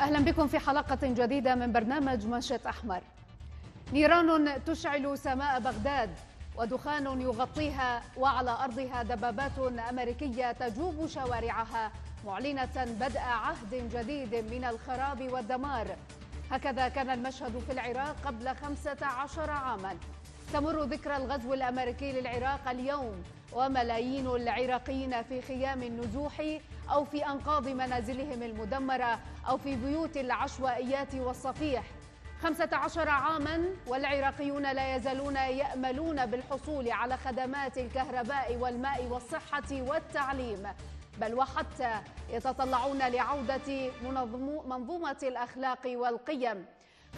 أهلا بكم في حلقة جديدة من برنامج مشهد أحمر نيران تشعل سماء بغداد ودخان يغطيها وعلى أرضها دبابات أمريكية تجوب شوارعها معلنة بدء عهد جديد من الخراب والدمار هكذا كان المشهد في العراق قبل 15 عاما تمر ذكرى الغزو الأمريكي للعراق اليوم وملايين العراقيين في خيام النزوح أو في أنقاض منازلهم المدمرة أو في بيوت العشوائيات والصفيح 15 عاما والعراقيون لا يزالون يأملون بالحصول على خدمات الكهرباء والماء والصحة والتعليم بل وحتى يتطلعون لعودة منظومة الأخلاق والقيم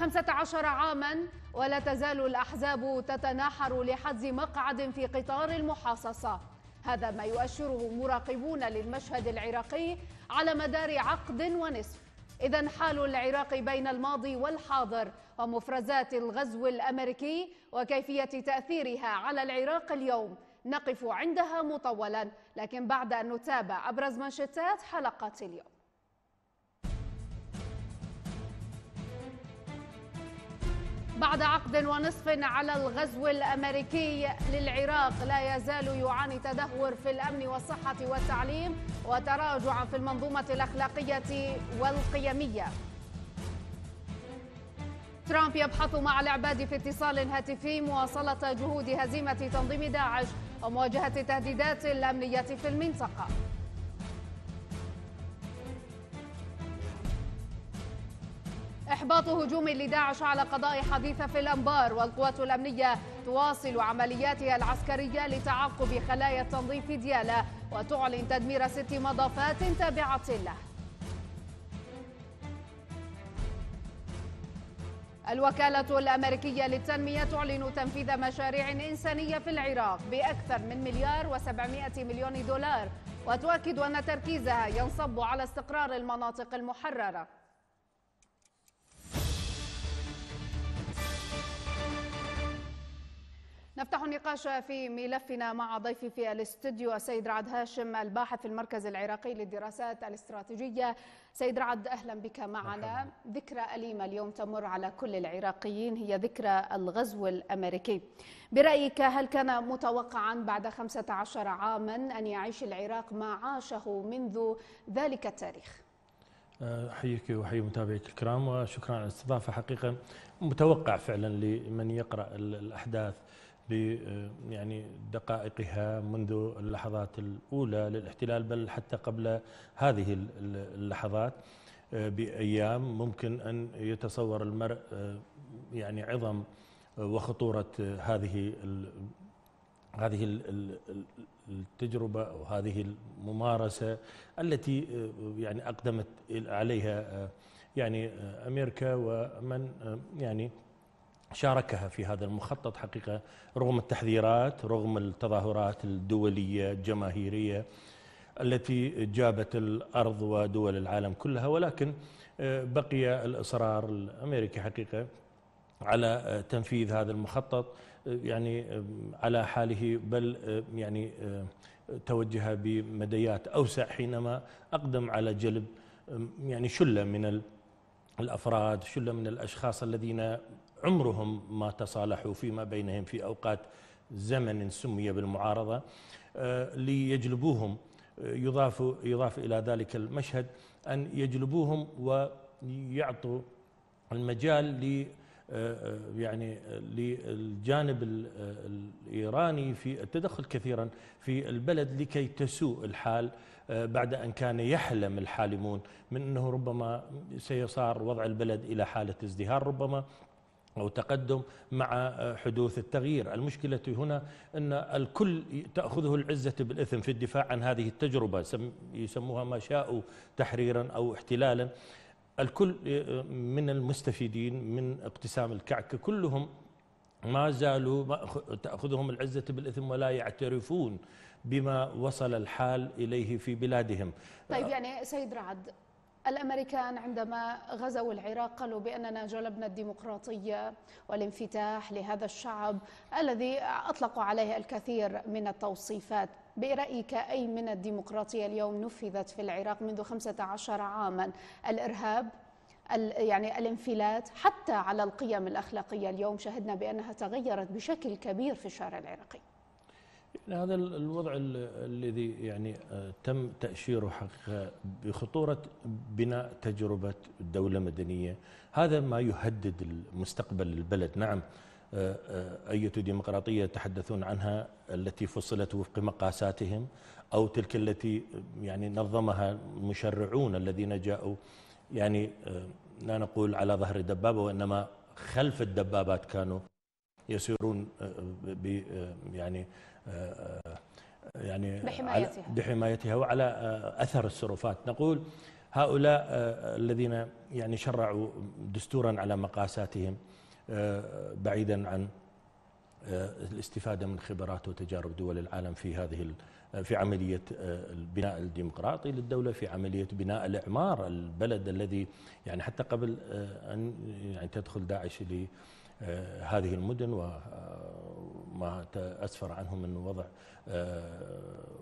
15 عاما ولا تزال الأحزاب تتناحر لحجز مقعد في قطار المحاصصة هذا ما يؤشره مراقبون للمشهد العراقي على مدار عقد ونصف إذا حال العراق بين الماضي والحاضر ومفرزات الغزو الأمريكي وكيفية تأثيرها على العراق اليوم نقف عندها مطولا لكن بعد أن نتابع أبرز منشطات حلقة اليوم بعد عقد ونصف على الغزو الامريكي للعراق لا يزال يعاني تدهور في الامن والصحه والتعليم وتراجع في المنظومه الاخلاقيه والقيميه ترامب يبحث مع العباد في اتصال هاتفي مواصله جهود هزيمه تنظيم داعش ومواجهه التهديدات الامنيه في المنطقه إحباط هجوم لداعش على قضاء حديثة في الأنبار والقوات الأمنية تواصل عملياتها العسكرية لتعقب خلايا التنظيف ديالة وتعلن تدمير ست مضافات تابعة له الوكالة الأمريكية للتنمية تعلن تنفيذ مشاريع إنسانية في العراق بأكثر من مليار و700 مليون دولار وتؤكد أن تركيزها ينصب على استقرار المناطق المحررة نفتح النقاش في ملفنا مع ضيفي في الاستديو السيد رعد هاشم الباحث في المركز العراقي للدراسات الاستراتيجية سيد رعد أهلا بك معنا ذكرى أليمة اليوم تمر على كل العراقيين هي ذكرى الغزو الأمريكي برأيك هل كان متوقعا بعد 15 عاما أن يعيش العراق ما عاشه منذ ذلك التاريخ؟ أه، احييك واحيي متابعيك الكرام وشكرا على الاستضافه حقيقه متوقع فعلا لمن يقرا الاحداث آه، يعني دقائقها منذ اللحظات الأولى للاحتلال بل حتى قبل هذه اللحظات آه، بأيام ممكن أن يتصور المرء آه، يعني عظم وخطورة هذه هذه التجربة أو هذه الممارسة التي يعني أقدمت عليها يعني أمريكا ومن يعني شاركها في هذا المخطط حقيقة رغم التحذيرات رغم التظاهرات الدولية الجماهيرية التي جابت الأرض ودول العالم كلها ولكن آه، بقي الإصرار الأمريكي حقيقة على آه، تنفيذ هذا المخطط آه، يعني على حاله بل يعني توجه بمديات أوسع حينما أقدم على جلب يعني شلة من الأفراد شلة من الأشخاص الذين عمرهم ما تصالحوا فيما بينهم في أوقات زمن سمي بالمعارضة آه، ليجلبوهم آه، يضاف يضاف إلى ذلك المشهد أن يجلبوهم ويعطوا المجال ل آه، يعني للجانب الايراني في التدخل كثيرا في البلد لكي تسوء الحال بعد ان كان يحلم الحالمون من انه ربما سيصار وضع البلد الى حاله ازدهار ربما أو تقدم مع آه، حدوث التغيير المشكلة هنا أن الكل تأخذه العزة بالإثم في الدفاع عن هذه التجربة يسموها ما شاءوا تحريرا أو احتلالا الكل آه، من المستفيدين من اقتسام الكعكة كلهم ما زالوا تأخذهم العزة بالإثم ولا يعترفون بما وصل الحال إليه في بلادهم طيب يعني سيد رعد الامريكان عندما غزوا العراق قالوا باننا جلبنا الديمقراطيه والانفتاح لهذا الشعب الذي اطلقوا عليه الكثير من التوصيفات برأيك أي من الديمقراطية اليوم نفذت في العراق منذ 15 عاما الإرهاب يعني الانفلات حتى على القيم الأخلاقية اليوم شهدنا بأنها تغيرت بشكل كبير في الشارع العراقي يعني هذا الوضع الذي يعني آه، تم تأشيره حقيقة بخطورة بناء تجربة دولة مدنية هذا ما يهدد مستقبل البلد نعم أية ديمقراطية يتحدثون عنها التي فصلت وفق مقاساتهم أو تلك التي يعني نظمها المشرعون الذين جاءوا يعني لا نقول على ظهر دبابة وإنما خلف الدبابات كانوا يسيرون يعني آه، آه، يعني بحمايتها بحمايتها وعلى آه، اثر السرفات نقول هؤلاء الذين يعني شرعوا دستورا على مقاساتهم بعيدا عن الاستفاده من خبرات وتجارب دول العالم في هذه في عمليه البناء الديمقراطي للدوله في عمليه بناء الاعمار البلد الذي يعني حتى قبل ان يعني تدخل داعش آه، هذه المدن وما أسفر عنهم من وضع آه،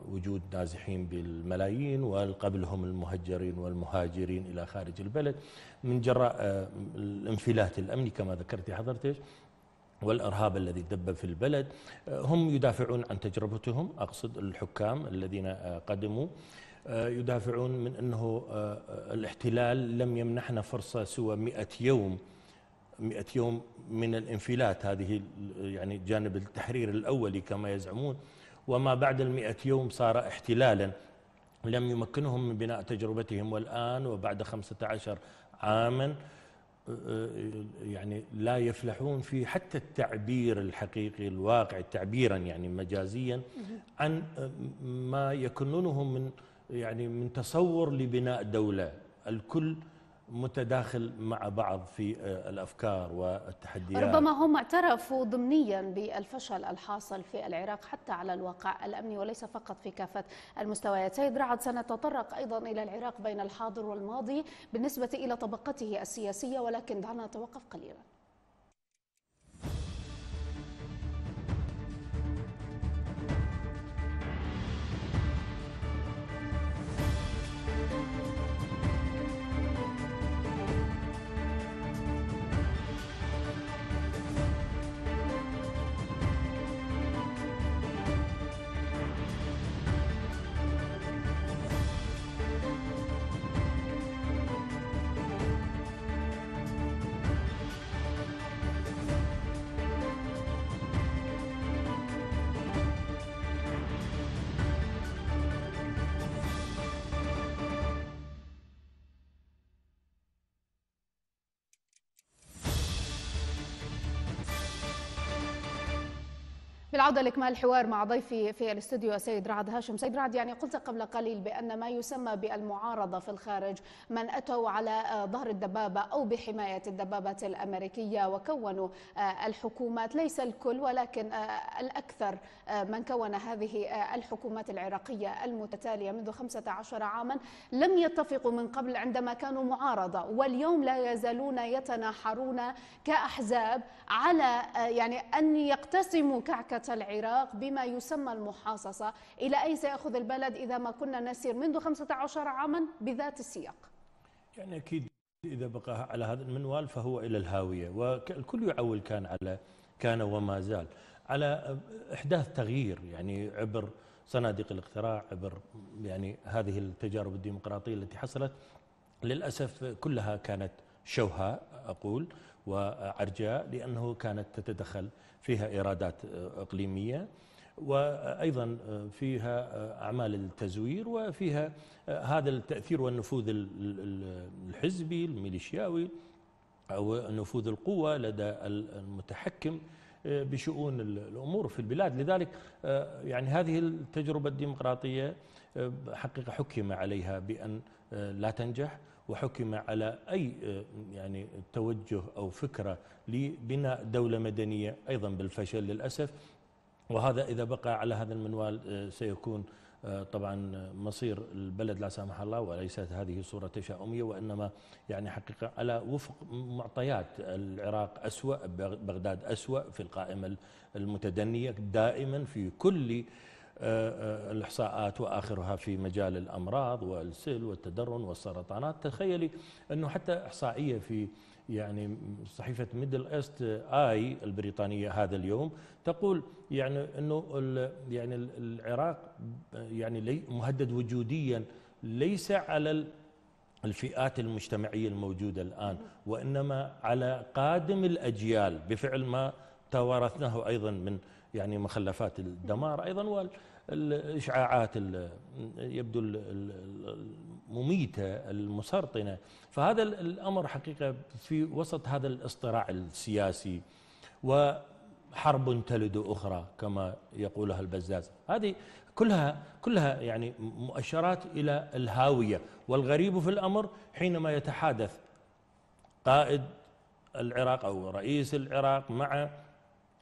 وجود نازحين بالملايين وقبلهم المهجرين والمهاجرين إلى خارج البلد من جراء آه، الانفلات الأمني كما ذكرت حضرتك والارهاب الذي دب في البلد هم يدافعون عن تجربتهم اقصد الحكام الذين قدموا يدافعون من انه الاحتلال لم يمنحنا فرصه سوى 100 يوم 100 يوم من الانفلات هذه يعني جانب التحرير الأولي كما يزعمون وما بعد المئة يوم صار احتلالا لم يمكنهم من بناء تجربتهم والآن وبعد 15 عاما يعني لا يفلحون في حتى التعبير الحقيقي الواقع تعبيرا يعني مجازيا عن ما يكنونهم من يعني من تصور لبناء دولة الكل متداخل مع بعض في آه، الافكار والتحديات ربما هم اعترفوا ضمنيا بالفشل الحاصل في العراق حتى على الواقع الامني وليس فقط في كافه المستويات، سيد رعد سنتطرق ايضا الى العراق بين الحاضر والماضي بالنسبه الى طبقته السياسيه ولكن دعنا نتوقف قليلا. بالعودة لإكمال الحوار مع ضيفي في الاستوديو السيد رعد هاشم سيد رعد يعني قلت قبل قليل بأن ما يسمى بالمعارضة في الخارج من أتوا على ظهر الدبابة أو بحماية الدبابة الأمريكية وكونوا الحكومات ليس الكل ولكن الأكثر من كون هذه الحكومات العراقية المتتالية منذ 15 عاما لم يتفقوا من قبل عندما كانوا معارضة واليوم لا يزالون يتناحرون كأحزاب على يعني أن يقتسموا كعكة العراق بما يسمى المحاصصة إلى أين سيأخذ البلد إذا ما كنا نسير منذ 15 عاما بذات السياق يعني أكيد إذا بقى على هذا المنوال فهو إلى الهاوية والكل يعول كان على كان وما زال على إحداث تغيير يعني عبر صناديق الاقتراع عبر يعني هذه التجارب الديمقراطية التي حصلت للأسف كلها كانت شوهة أقول وعرجاء لأنه كانت تتدخل فيها ايرادات آه، اقليميه وايضا آه، فيها آه، اعمال التزوير وفيها هذا التاثير والنفوذ الحزبي الميليشياوي او نفوذ القوه لدى المتحكم آه، بشؤون الأمور في البلاد لذلك آه، يعني هذه التجربة الديمقراطية آه، حقيقة حكم عليها بأن لا تنجح وحكم على أي يعني توجه أو فكرة لبناء دولة مدنية أيضا بالفشل للأسف وهذا إذا بقى على هذا المنوال سيكون آه، طبعا مصير البلد لا سامح الله وليست هذه صورة تشاؤمية وإنما يعني حقيقة على وفق معطيات العراق أسوأ بغداد أسوأ في القائمة المتدنية دائما في كل آه، آه، الاحصاءات واخرها في مجال الامراض والسل والتدرن والسرطانات تخيلي انه حتى احصائيه في يعني صحيفة ميدل ايست اي البريطانية هذا اليوم تقول يعني انه يعني العراق يعني مهدد وجوديا ليس على الفئات المجتمعية الموجودة الآن وإنما على قادم الأجيال بفعل ما توارثناه أيضا من يعني مخلفات الدمار أيضا والإشعاعات يبدو مميتة المسرطنة فهذا الأمر حقيقة في وسط هذا الاصطراع السياسي وحرب تلد أخرى كما يقولها البزاز هذه كلها كلها يعني مؤشرات إلى الهاوية والغريب في الأمر حينما يتحادث قائد العراق أو رئيس العراق مع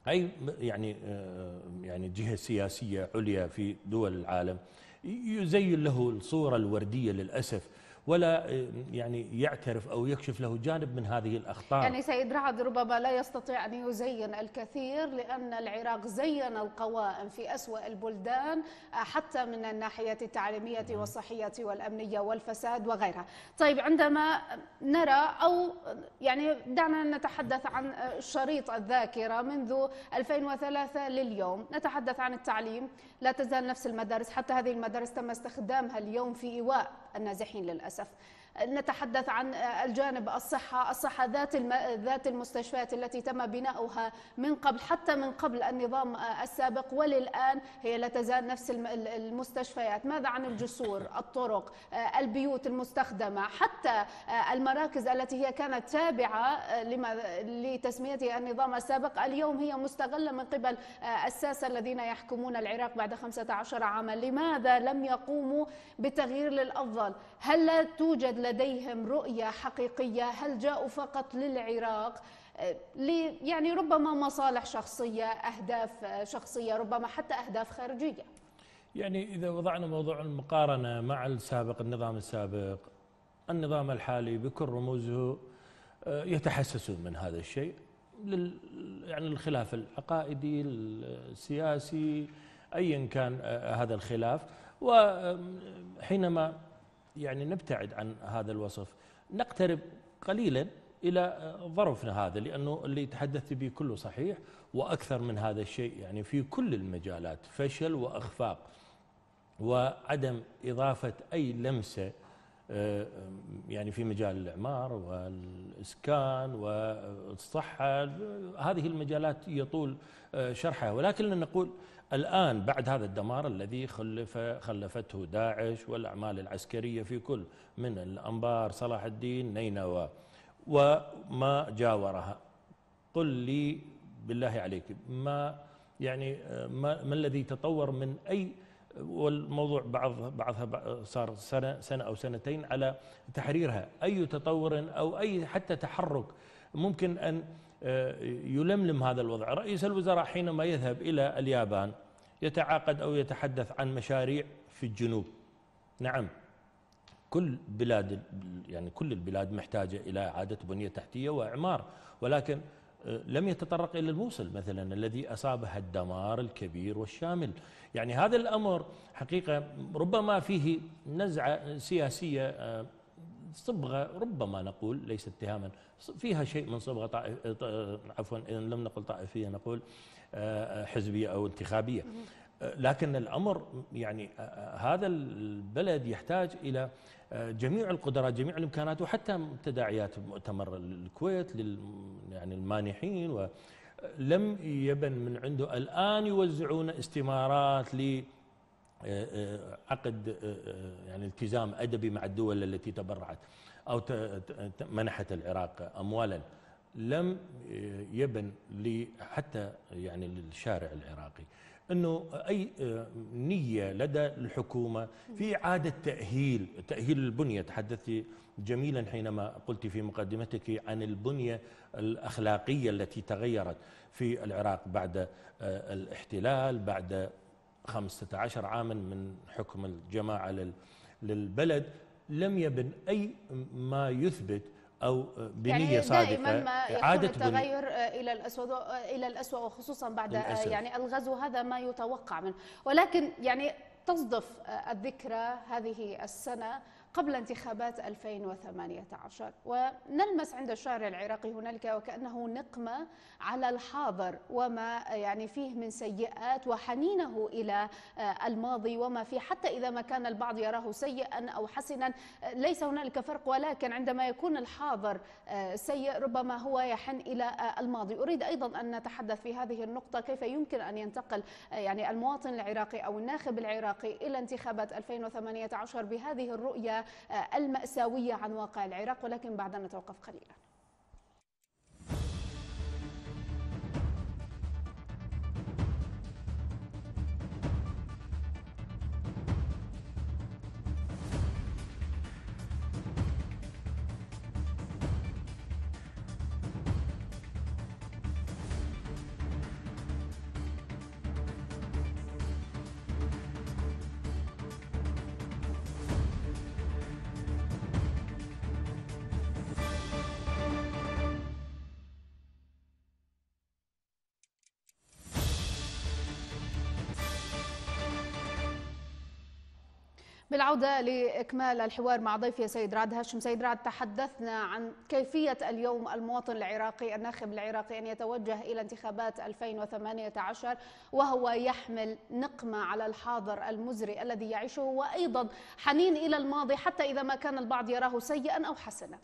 أي يعني آه، يعني جهة سياسية عليا في دول العالم يزين له الصورة الوردية للأسف ولا آه، يعني يعترف أو يكشف له جانب من هذه الاخطاء يعني سيد رعد ربما لا يستطيع أن يزين الكثير لأن العراق زين القوائم في أسوأ البلدان آه، حتى من الناحية التعليمية نعم. والصحية والأمنية والفساد وغيرها طيب عندما نرى أو يعني دعنا نتحدث عن آه، شريط الذاكرة منذ 2003 لليوم نتحدث عن التعليم لا تزال نفس المدارس حتى هذه المدارس تم استخدامها اليوم في إيواء النازحين للأسف نتحدث عن الجانب الصحة الصحة ذات ذات المستشفيات التي تم بناؤها من قبل حتى من قبل النظام السابق وللآن هي لا تزال نفس المستشفيات ماذا عن الجسور الطرق البيوت المستخدمة حتى المراكز التي هي كانت تابعة لما لتسميتها النظام السابق اليوم هي مستغلة من قبل الساسة الذين يحكمون العراق بعد 15 عاما لماذا لم يقوموا بتغيير للأفضل هل لا توجد لديهم رؤية حقيقية هل جاءوا فقط للعراق آه، يعني ربما مصالح شخصية أهداف آه، شخصية ربما حتى أهداف خارجية يعني إذا وضعنا موضوع المقارنة مع السابق النظام السابق النظام الحالي بكل رموزه آه، يتحسسون من هذا الشيء لل يعني الخلاف العقائدي السياسي ايا كان هذا الخلاف وحينما يعني نبتعد عن هذا الوصف نقترب قليلا الى ظرفنا هذا لانه اللي تحدثت به كله صحيح واكثر من هذا الشيء يعني في كل المجالات فشل واخفاق وعدم اضافه اي لمسه آه، يعني في مجال الاعمار والاسكان والصحه هذه المجالات يطول آه، شرحها ولكن نقول الان بعد هذا الدمار الذي خلف خلفته داعش والاعمال العسكريه في كل من الانبار صلاح الدين نينوى وما جاورها قل لي بالله عليك ما يعني آه، ما, ما الذي تطور من اي والموضوع بعض بعضها صار سنة, سنة أو سنتين على تحريرها أي تطور أو أي حتى تحرك ممكن أن آه، يلملم هذا الوضع رئيس الوزراء حينما يذهب إلى اليابان يتعاقد أو يتحدث عن مشاريع في الجنوب نعم كل بلاد يعني كل البلاد محتاجة إلى إعادة بنية تحتية وإعمار ولكن لم يتطرق إلى الموصل مثلا الذي أصابها الدمار الكبير والشامل يعني هذا الأمر حقيقة ربما فيه نزعة سياسية آه، صبغة ربما نقول ليس اتهاما فيها شيء من صبغة آه، عفوا إذا لم نقل طائفية نقول آه، حزبية أو انتخابية لكن الامر يعني هذا البلد يحتاج الى جميع القدرات جميع الامكانات وحتى تداعيات مؤتمر الكويت لل يعني المانحين و لم يبن من عنده الان يوزعون استمارات ل عقد يعني التزام ادبي مع الدول التي تبرعت او منحت العراق اموالا لم يبن حتى يعني للشارع العراقي انه اي آه، نيه لدى الحكومه في اعاده تاهيل تاهيل البنيه تحدثت جميلا حينما قلت في مقدمتك عن البنيه الاخلاقيه التي تغيرت في العراق بعد آه، الاحتلال بعد 15 عاما من حكم الجماعه للبلد لم يبن اي ما يثبت او آه، بنيه يعني صادقه ما يكون اعاده التغير الى الاسود الى الاسوء وخصوصا بعد للأسف. يعني الغزو هذا ما يتوقع منه ولكن يعني تصدف الذكرى هذه السنه قبل انتخابات 2018 ونلمس عند الشارع العراقي هنالك وكأنه نقمة على الحاضر وما يعني فيه من سيئات وحنينه إلى آه، الماضي وما فيه حتى إذا ما كان البعض يراه سيئا أو حسنا ليس هنالك فرق ولكن عندما يكون الحاضر آه، سيء ربما هو يحن إلى آه، الماضي أريد أيضا أن نتحدث في هذه النقطة كيف يمكن أن ينتقل يعني المواطن العراقي أو الناخب العراقي إلى انتخابات 2018 بهذه الرؤية المأساوية عن واقع العراق ولكن بعد أن نتوقف قليلا بالعودة لإكمال الحوار مع ضيفي سيد رعد هاشم سيد رعد تحدثنا عن كيفية اليوم المواطن العراقي الناخب العراقي أن يتوجه إلى انتخابات 2018 وهو يحمل نقمة على الحاضر المزري الذي يعيشه وأيضا حنين إلى الماضي حتى إذا ما كان البعض يراه سيئا أو حسنا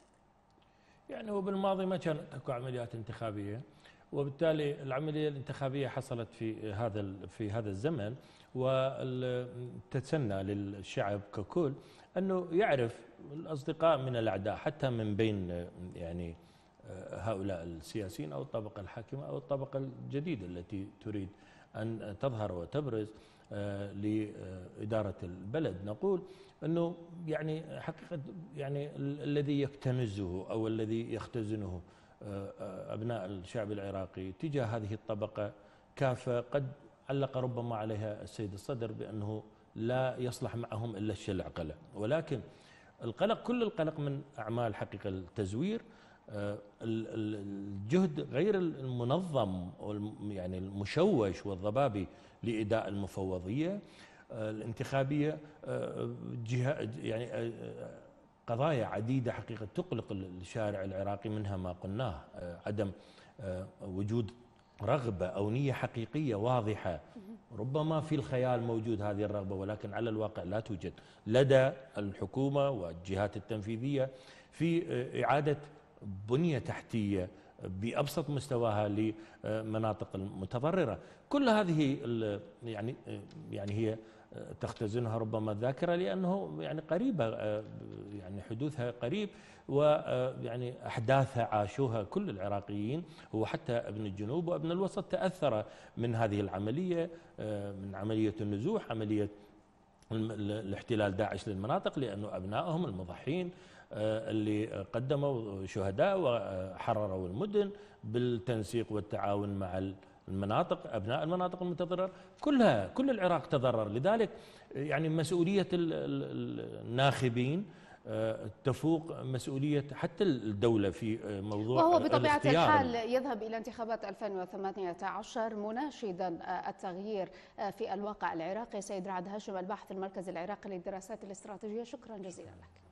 يعني هو بالماضي ما كانت اكو عمليات انتخابيه وبالتالي العمليه الانتخابيه حصلت في هذا في هذا الزمن وتتسنى للشعب ككل انه يعرف الاصدقاء من الاعداء حتى من بين يعني هؤلاء السياسيين او الطبقه الحاكمه او الطبقه الجديده التي تريد ان تظهر وتبرز آه، لاداره البلد نقول انه يعني حقيقه يعني الذي يكتنزه او الذي يختزنه أبناء الشعب العراقي تجاه هذه الطبقة كافة قد علق ربما عليها السيد الصدر بأنه لا يصلح معهم إلا الشلع قلة ولكن القلق كل القلق من أعمال حقيقة التزوير آه، الجهد غير المنظم يعني المشوش والضبابي لإداء المفوضية آه، الانتخابية آه، جهة يعني قضايا عديدة حقيقة تقلق الشارع العراقي منها ما قلناه آه، عدم آه، وجود رغبة أو نية حقيقية واضحة ربما في الخيال موجود هذه الرغبة ولكن على الواقع لا توجد لدى الحكومة والجهات التنفيذية في آه، إعادة بنية تحتية بأبسط مستواها لمناطق المتضررة كل هذه يعني يعني هي تختزنها ربما الذاكره لانه يعني قريبه آه، يعني حدوثها قريب ويعني آه، احداثها عاشوها كل العراقيين هو حتى ابن الجنوب وابن الوسط تاثر من هذه العمليه آه، من عمليه النزوح عمليه الاحتلال داعش للمناطق لانه ابنائهم المضحين اللي قدموا شهداء وحرروا المدن بالتنسيق والتعاون مع المناطق أبناء المناطق المتضررة كلها كل العراق تضرر لذلك يعني مسؤولية الناخبين آه، تفوق مسؤولية حتى الدولة في آه، موضوع وهو بطبيعة الحال يذهب إلى انتخابات 2018 مناشدا آه، التغيير في الواقع العراقي سيد رعد هاشم الباحث المركز العراقي للدراسات الاستراتيجية شكرا جزيلا لك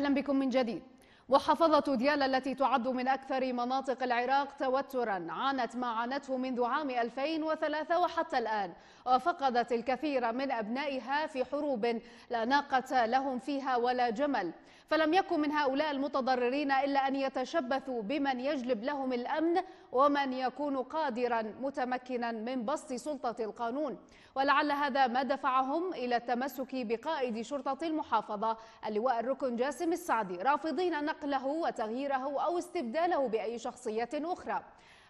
أهلا بكم من جديد محافظة ديالى التي تعد من أكثر مناطق العراق توترا عانت ما عانته منذ عام 2003 وحتى الآن وفقدت الكثير من أبنائها في حروب لا ناقة لهم فيها ولا جمل فلم يكن من هؤلاء المتضررين إلا أن يتشبثوا بمن يجلب لهم الأمن ومن يكون قادرا متمكنا من بسط سلطة القانون ولعل هذا ما دفعهم إلى التمسك بقائد شرطة المحافظة اللواء الركن جاسم السعدي رافضين نقله وتغييره أو استبداله بأي شخصية أخرى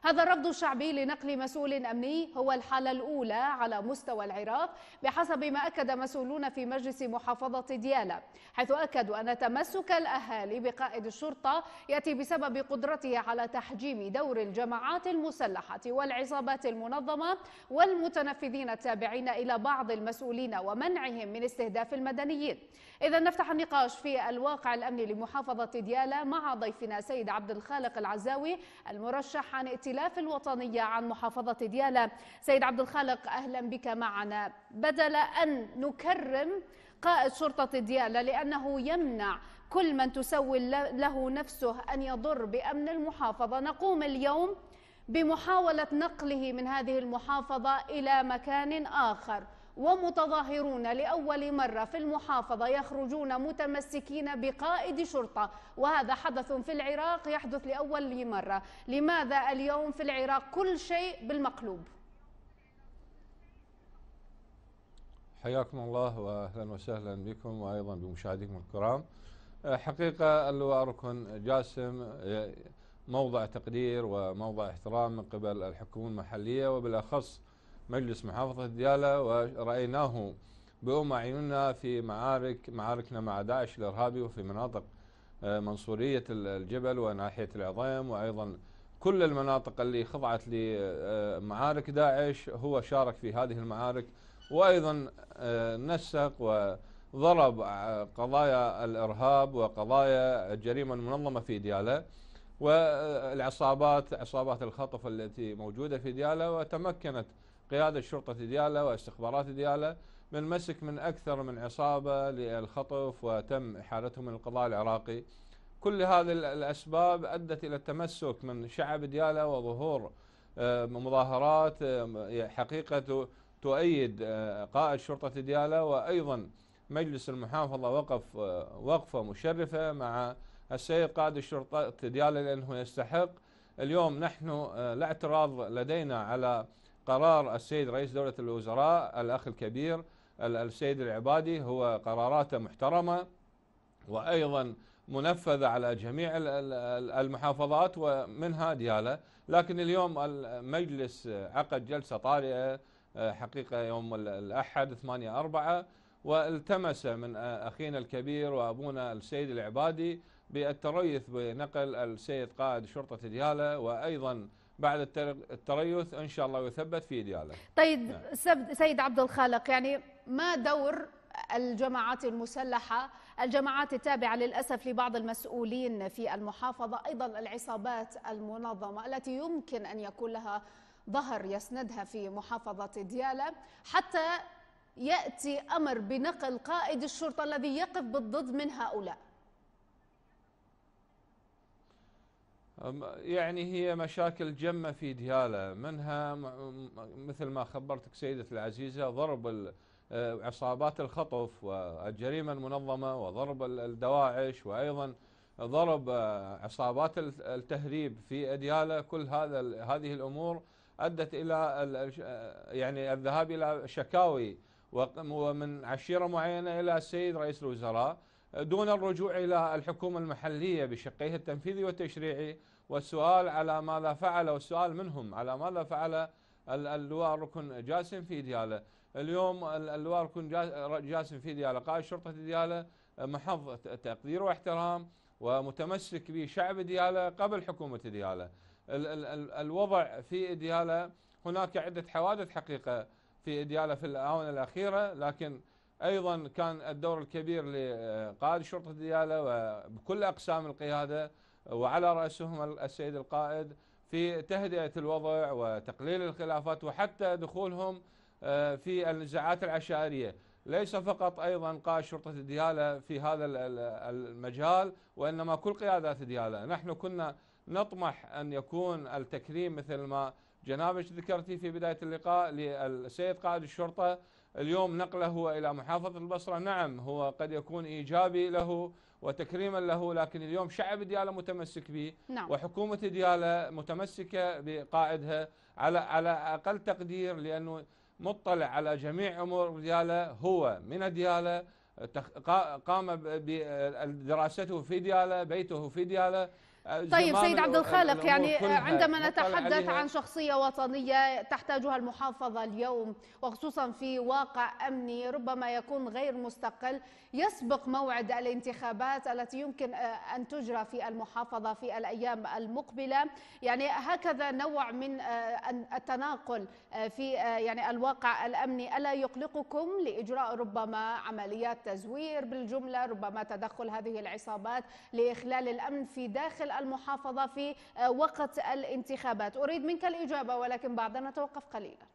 هذا الرفض الشعبي لنقل مسؤول أمني هو الحالة الأولى على مستوى العراق بحسب ما أكد مسؤولون في مجلس محافظة ديالى حيث أكدوا أن تمسك الأهالي بقائد الشرطة يأتي بسبب قدرته على تحجيم دور الجماعات المسلحة والعصابات المنظمة والمتنفذين التابعين إلى بعض المسؤولين ومنعهم من استهداف المدنيين إذا نفتح النقاش في الواقع الأمني لمحافظة ديالى مع ضيفنا سيد عبد الخالق العزاوي المرشح عن ائتلاف الائتلاف الوطنية عن محافظة ديالى سيد عبد الخالق أهلا بك معنا بدل أن نكرم قائد شرطة ديالى لأنه يمنع كل من تسوي له نفسه أن يضر بأمن المحافظة نقوم اليوم بمحاولة نقله من هذه المحافظة إلى مكان آخر ومتظاهرون لأول مرة في المحافظة يخرجون متمسكين بقائد شرطة وهذا حدث في العراق يحدث لأول مرة لماذا اليوم في العراق كل شيء بالمقلوب حياكم الله واهلا وسهلا بكم وايضا بمشاهديكم الكرام حقيقه اللواء ركن جاسم اه، موضع تقدير وموضع احترام من قبل الحكومه المحليه وبالاخص مجلس محافظة ديالى ورأيناه بأم أعيننا في معارك معاركنا مع داعش الإرهابي وفي مناطق آه، منصورية الجبل وناحية العظيم وأيضا كل المناطق اللي خضعت لمعارك آه، داعش هو شارك في هذه المعارك وأيضا آه، نسق وضرب قضايا الإرهاب وقضايا الجريمة المنظمة في ديالى والعصابات عصابات الخطف التي موجودة في ديالى وتمكنت قيادة شرطة ديالى واستخبارات ديالى من مسك من أكثر من عصابة للخطف وتم إحالتهم من القضاء العراقي كل هذه الأسباب أدت إلى التمسك من شعب ديالى وظهور آه، مظاهرات آه، حقيقة تؤيد آه، قائد شرطة ديالى وأيضا مجلس المحافظة وقف وقفة مشرفة مع السيد قائد الشرطة ديالى لأنه يستحق اليوم نحن لا اعتراض لدينا على قرار السيد رئيس دولة الوزراء الأخ الكبير السيد العبادي هو قراراته محترمة وأيضا منفذة على جميع المحافظات ومنها ديالة لكن اليوم المجلس عقد جلسة طارئة آه، حقيقة يوم الأحد 8 أربعة والتمس من آه، أخينا الكبير وأبونا السيد العبادي بالتريث بنقل السيد قائد شرطة ديالة وأيضا بعد التريث ان شاء الله يثبت في دياله. طيب نعم. سيد عبد الخالق يعني ما دور الجماعات المسلحه، الجماعات التابعه للاسف لبعض المسؤولين في المحافظه، ايضا العصابات المنظمه التي يمكن ان يكون لها ظهر يسندها في محافظه دياله حتى ياتي امر بنقل قائد الشرطه الذي يقف بالضد من هؤلاء. يعني هي مشاكل جمة في ديالة منها مثل ما خبرتك سيدة العزيزة ضرب آه، عصابات الخطف والجريمة المنظمة وضرب الدواعش وأيضا ضرب آه، عصابات التهريب في أديالة كل هذا هذه الأمور أدت إلى آه، يعني الذهاب إلى شكاوي ومن عشيرة معينة إلى السيد رئيس الوزراء دون الرجوع إلى الحكومة المحلية بشقيه التنفيذي والتشريعي والسؤال على ماذا فعل والسؤال منهم على ماذا فعل اللواء ركن جاسم في دياله اليوم اللواء ركن جاسم في دياله قائد شرطة دياله محض تقدير واحترام ومتمسك بشعب دياله قبل حكومة دياله الوضع في دياله هناك عدة حوادث حقيقة في دياله في الآونة الأخيرة لكن أيضا كان الدور الكبير لقائد شرطة دياله وبكل أقسام القيادة وعلى رأسهم السيد القائد في تهدئة الوضع وتقليل الخلافات وحتى دخولهم آه، في النزاعات العشائرية ليس فقط أيضا قائد شرطة دياله في هذا المجال وإنما كل قيادات دياله، نحن كنا نطمح أن يكون التكريم مثل ما جنابك ذكرتي في بداية اللقاء للسيد قائد الشرطة اليوم نقله هو إلى محافظة البصرة نعم هو قد يكون إيجابي له وتكريما له لكن اليوم شعب ديالة متمسك به نعم. وحكومة ديالة متمسكة بقائدها على على أقل تقدير لأنه مطلع على جميع أمور ديالة هو من ديالة قام بدراسته في ديالة بيته في ديالة طيب سيد عبد الخالق يعني عندما نتحدث عن شخصية وطنية تحتاجها المحافظة اليوم وخصوصا في واقع أمني ربما يكون غير مستقل يسبق موعد الانتخابات التي يمكن أن تجرى في المحافظة في الأيام المقبلة يعني هكذا نوع من آه، التناقل آه، في آه، يعني الواقع الأمني ألا يقلقكم لإجراء ربما عمليات تزوير بالجملة ربما تدخل هذه العصابات لإخلال الأمن في داخل داخل المحافظة في آه، وقت الانتخابات أريد منك الإجابة ولكن بعد أن نتوقف قليلاً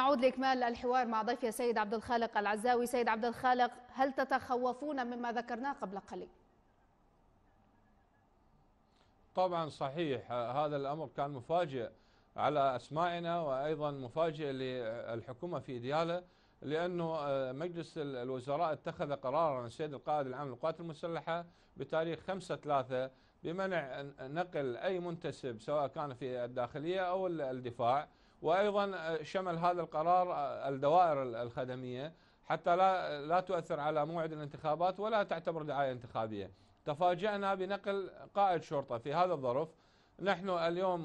نعود لاكمال الحوار مع ضيفي السيد عبد الخالق العزاوي، سيد عبد الخالق هل تتخوفون مما ذكرناه قبل قليل؟ طبعا صحيح هذا الامر كان مفاجئ على اسمائنا وايضا مفاجئ للحكومه في دياله لانه آه، مجلس الوزراء اتخذ قرارا السيد القائد العام للقوات المسلحه بتاريخ 5 3 بمنع نقل اي منتسب سواء كان في الداخليه او الدفاع وايضا آه، شمل هذا القرار آه، الدوائر الخدميه حتى لا لا تؤثر على موعد الانتخابات ولا تعتبر دعايه انتخابيه. تفاجأنا بنقل قائد شرطه في هذا الظرف نحن اليوم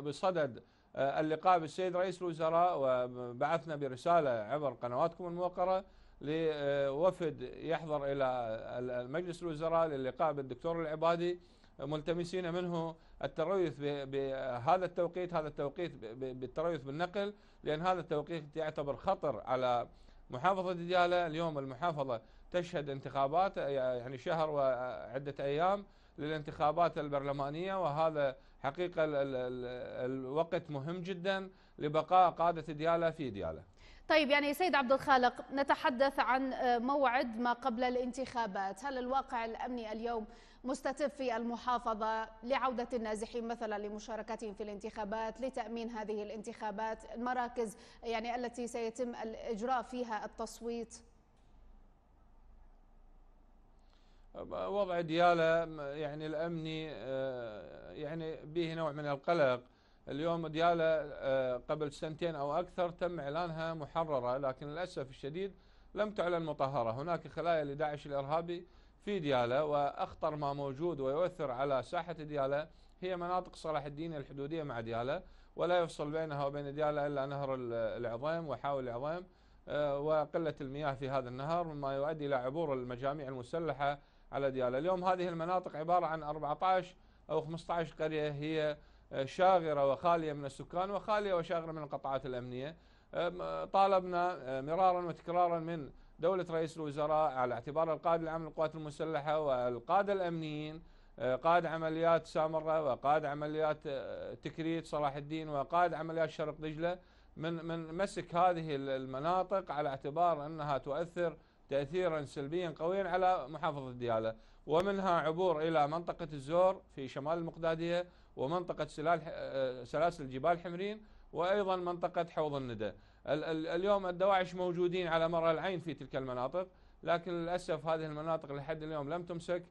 بصدد آه، اللقاء بالسيد رئيس الوزراء وبعثنا برساله عبر قنواتكم الموقره لوفد يحضر الى مجلس الوزراء للقاء بالدكتور العبادي ملتمسين منه التريث بهذا التوقيت هذا التوقيت بالتريث بالنقل لأن هذا التوقيت يعتبر خطر على محافظة دجالة اليوم المحافظة تشهد انتخابات يعني شهر وعدة أيام للانتخابات البرلمانية وهذا حقيقة الوقت مهم جدا لبقاء قادة ديالة في ديالة طيب يعني سيد عبد الخالق نتحدث عن موعد ما قبل الانتخابات هل الواقع الأمني اليوم مستتب في المحافظة لعودة النازحين مثلا لمشاركتهم في الانتخابات لتأمين هذه الانتخابات المراكز يعني التي سيتم الإجراء فيها التصويت وضع ديالة يعني الأمني آه، يعني به نوع من القلق اليوم ديالة آه، قبل سنتين أو أكثر تم إعلانها محررة لكن للأسف الشديد لم تعلن مطهرة هناك خلايا لداعش الإرهابي في ديالى وأخطر ما موجود ويؤثر على ساحة ديالى هي مناطق صلاح الدين الحدودية مع ديالى ولا يفصل بينها وبين ديالى إلا نهر العظيم وحاول العظيم آه، وقلة المياه في هذا النهر مما يؤدي إلى عبور المجاميع المسلحة على ديالى اليوم هذه المناطق عبارة عن 14 أو 15 قرية هي آه، شاغرة وخالية من السكان وخالية وشاغرة من القطاعات الأمنية آه، طالبنا مرارا وتكرارا من دولة رئيس الوزراء على اعتبار القائد العام للقوات المسلحة والقادة الأمنيين آه، قائد عمليات سامرة وقائد عمليات آه، تكريت صلاح الدين وقائد عمليات شرق دجلة من من مسك هذه المناطق على اعتبار أنها تؤثر تأثيرا سلبيا قويا على محافظة ديالة ومنها عبور إلى منطقة الزور في شمال المقدادية ومنطقة آه، سلاسل جبال حمرين وأيضا منطقة حوض الندى اليوم الدواعش موجودين على مر العين في تلك المناطق لكن للأسف هذه المناطق لحد اليوم لم تمسك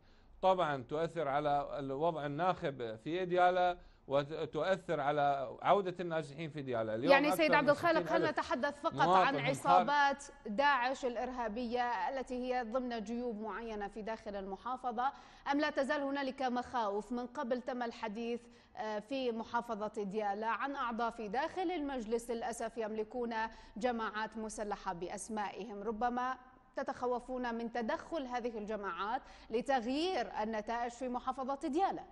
طبعا تؤثر على الوضع الناخب في إديالة وتؤثر على عودة النازحين في ديالا اليوم يعني سيد عبد الخالق هل نتحدث فقط عن عصابات داعش الإرهابية التي هي ضمن جيوب معينة في داخل المحافظة أم لا تزال هنالك مخاوف من قبل تم الحديث آه، في محافظة ديالى عن أعضاء في داخل المجلس للأسف يملكون جماعات مسلحة بأسمائهم ربما تتخوفون من تدخل هذه الجماعات لتغيير النتائج في محافظة ديالى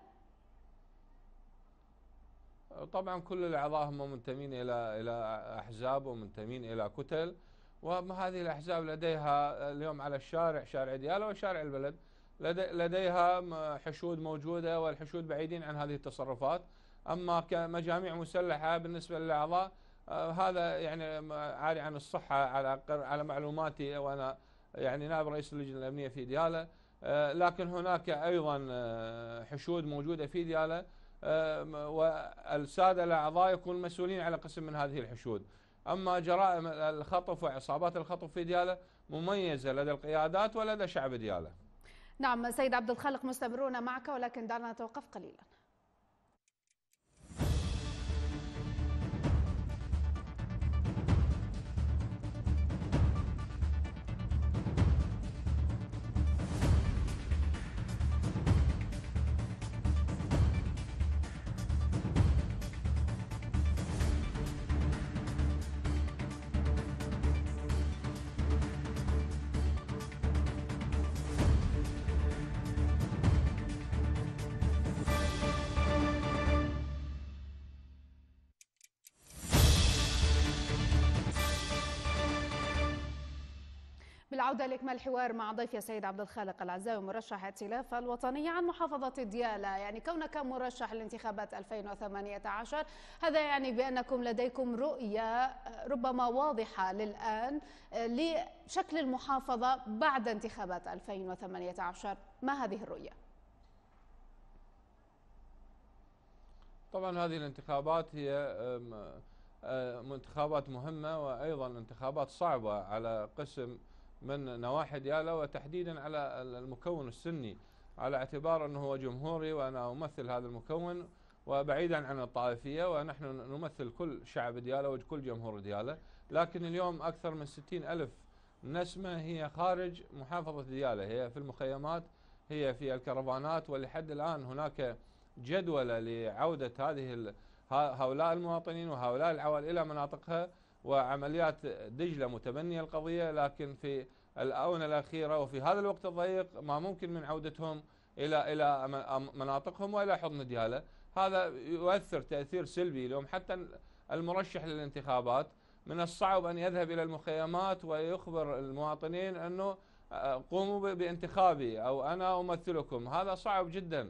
طبعا كل الاعضاء هم منتمين الى الى احزاب ومنتمين الى كتل وهذه الاحزاب لديها اليوم على الشارع شارع دياله وشارع البلد لديها حشود موجوده والحشود بعيدين عن هذه التصرفات اما كمجاميع مسلحه بالنسبه للاعضاء آه، هذا يعني عاري عن الصحه على على معلوماتي وانا يعني نائب رئيس اللجنه الامنيه في دياله آه، لكن هناك ايضا آه، حشود موجوده في دياله والسادة الأعضاء يكون مسؤولين على قسم من هذه الحشود أما جرائم الخطف وعصابات الخطف في ديالة مميزة لدى القيادات ولدى شعب ديالة نعم سيد عبد الخالق مستمرون معك ولكن دعنا نتوقف قليلا العودة لإكمال الحوار مع ضيفي السيد عبد الخالق العزاوي مرشح ائتلاف الوطنية عن محافظة ديالى يعني كونك مرشح لانتخابات 2018 هذا يعني بأنكم لديكم رؤية ربما واضحة للآن آه، لشكل المحافظة بعد انتخابات 2018 ما هذه الرؤية؟ طبعا هذه الانتخابات هي انتخابات آه، مهمة وأيضا انتخابات صعبة على قسم من نواحي ديالى وتحديدا على المكون السني على اعتبار أنه هو جمهوري وأنا أمثل هذا المكون وبعيدا عن الطائفية ونحن نمثل كل شعب ديالى وكل جمهور ديالى لكن اليوم أكثر من 60 ألف نسمة هي خارج محافظة ديالى هي في المخيمات هي في الكرفانات ولحد الآن هناك جدولة لعودة هذه هؤلاء المواطنين وهؤلاء العوائل إلى مناطقها وعمليات دجلة متبنية القضية لكن في الآونة الأخيرة وفي هذا الوقت الضيق ما ممكن من عودتهم إلى إلى مناطقهم وإلى حضن دياله، هذا يؤثر تأثير سلبي اليوم حتى المرشح للانتخابات من الصعب أن يذهب إلى المخيمات ويخبر المواطنين أنه آه، قوموا بانتخابي أو أنا أمثلكم هذا صعب جدا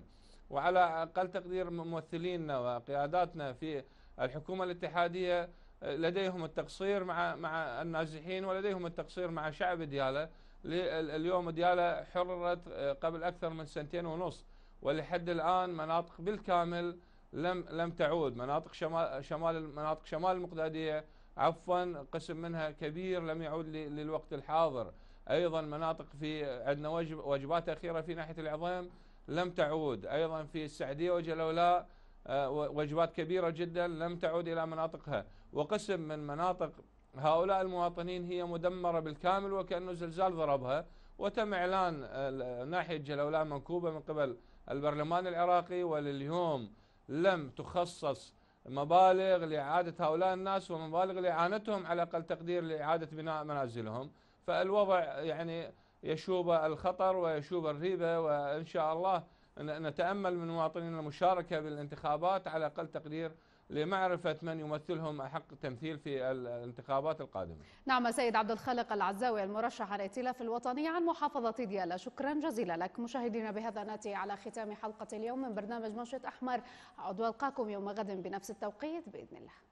وعلى أقل تقدير ممثلينا وقياداتنا في الحكومة الاتحادية لديهم التقصير مع مع النازحين ولديهم التقصير مع شعب ديالى اليوم ديالى حررت آه، قبل اكثر من سنتين ونص ولحد الان مناطق بالكامل لم لم تعود مناطق شمال شمال مناطق شمال المقداديه عفوا قسم منها كبير لم يعود للوقت الحاضر ايضا مناطق في عندنا وجبات اخيره في ناحيه العظيم لم تعود ايضا في السعديه وجلولاء آه، وجبات كبيرة جدا لم تعود إلى مناطقها وقسم من مناطق هؤلاء المواطنين هي مدمرة بالكامل وكأنه زلزال ضربها وتم إعلان آه، ناحية جلولاء منكوبة من قبل البرلمان العراقي ولليوم لم تخصص مبالغ لإعادة هؤلاء الناس ومبالغ لإعانتهم على أقل تقدير لإعادة بناء منازلهم فالوضع يعني يشوب الخطر ويشوب الريبة وإن شاء الله نتأمل من مواطنينا المشاركة بالانتخابات على أقل تقدير لمعرفة من يمثلهم أحق التمثيل في الانتخابات القادمة نعم سيد عبد الخالق العزاوي المرشح على ائتلاف الوطني عن محافظة ديالى شكرا جزيلا لك مشاهدينا بهذا نأتي على ختام حلقة اليوم من برنامج منشط أحمر أعود وألقاكم يوم غد بنفس التوقيت بإذن الله